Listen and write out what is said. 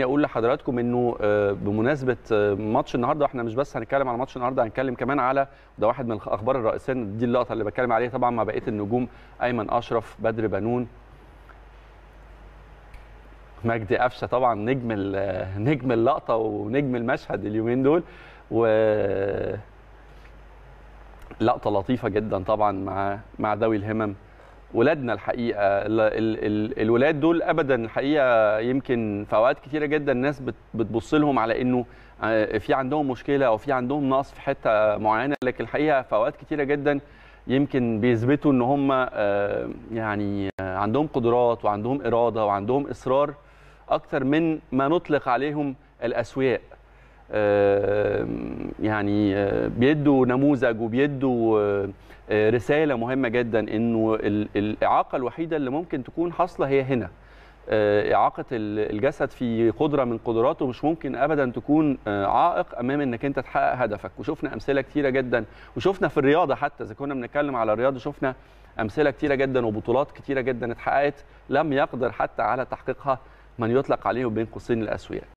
خليني اقول لحضراتكم انه آه، بمناسبه آه، ماتش النهارده احنا مش بس هنتكلم على ماتش النهارده هنتكلم كمان على ده واحد من الاخبار الرئيسيه دي اللقطه اللي بتكلم عليها طبعا مع بقيه النجوم ايمن اشرف بدر بنون مجدي قفشه طبعا نجم نجم اللقطه ونجم المشهد اليومين دول و لقطه لطيفه جدا طبعا مع مع ذوي الهمم ولادنا الحقيقه ال ال ال الولاد دول ابدا الحقيقه يمكن في اوقات كتيره جدا الناس بتبص لهم على انه آه، في عندهم مشكله او في عندهم نقص في حته معينه لكن الحقيقه في اوقات كتيره جدا يمكن بيثبتوا ان هم آه، يعني آه، عندهم قدرات وعندهم اراده وعندهم اصرار اكتر من ما نطلق عليهم الاسوياء يعني بيدوا نموذج وبيدوا رساله مهمه جدا انه الاعاقه الوحيده اللي ممكن تكون حاصله هي هنا اعاقه الجسد في قدره من قدراته مش ممكن ابدا تكون عائق امام انك انت تحقق هدفك وشفنا امثله كثيره جدا وشفنا في الرياضه حتى اذا كنا بنتكلم على الرياضه شفنا امثله كثيره جدا وبطولات كثيره جدا اتحققت لم يقدر حتى على تحقيقها من يطلق عليهم بين قوسين الاسوياء